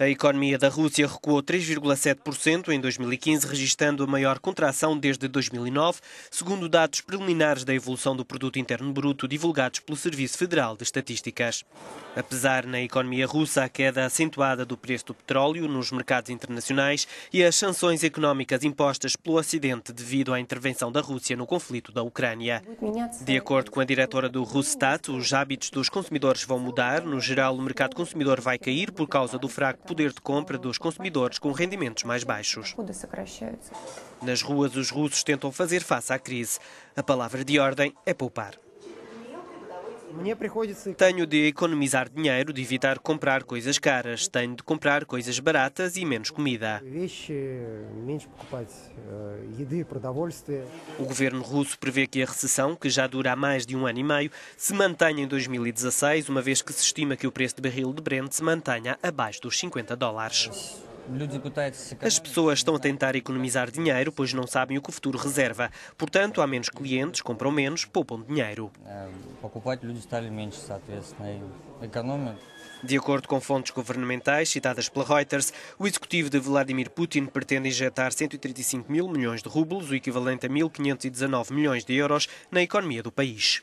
A economia da Rússia recuou 3,7% em 2015, registando a maior contração desde 2009, segundo dados preliminares da evolução do produto interno bruto divulgados pelo Serviço Federal de Estatísticas. Apesar na economia russa a queda acentuada do preço do petróleo nos mercados internacionais e as sanções económicas impostas pelo Ocidente devido à intervenção da Rússia no conflito da Ucrânia. De acordo com a diretora do Russtat, os hábitos dos consumidores vão mudar. No geral, o mercado consumidor vai cair por causa do fraco poder de compra dos consumidores com rendimentos mais baixos. Nas ruas, os russos tentam fazer face à crise. A palavra de ordem é poupar. Tenho de economizar dinheiro, de evitar comprar coisas caras. Tenho de comprar coisas baratas e menos comida. Э, o governo russo prevê que a recessão, que já dura há mais de um ano e meio, se mantenha em 2016, uma vez que se estima que o preço de barril de Brent se mantenha abaixo dos 50 dólares. As pessoas estão a tentar economizar dinheiro, pois não sabem o que o futuro reserva. Portanto, há menos clientes, compram menos, poupam dinheiro. De acordo com fontes governamentais citadas pela Reuters, o executivo de Vladimir Putin pretende injetar 135 mil milhões de rublos, o equivalente a 1.519 milhões de euros, na economia do país.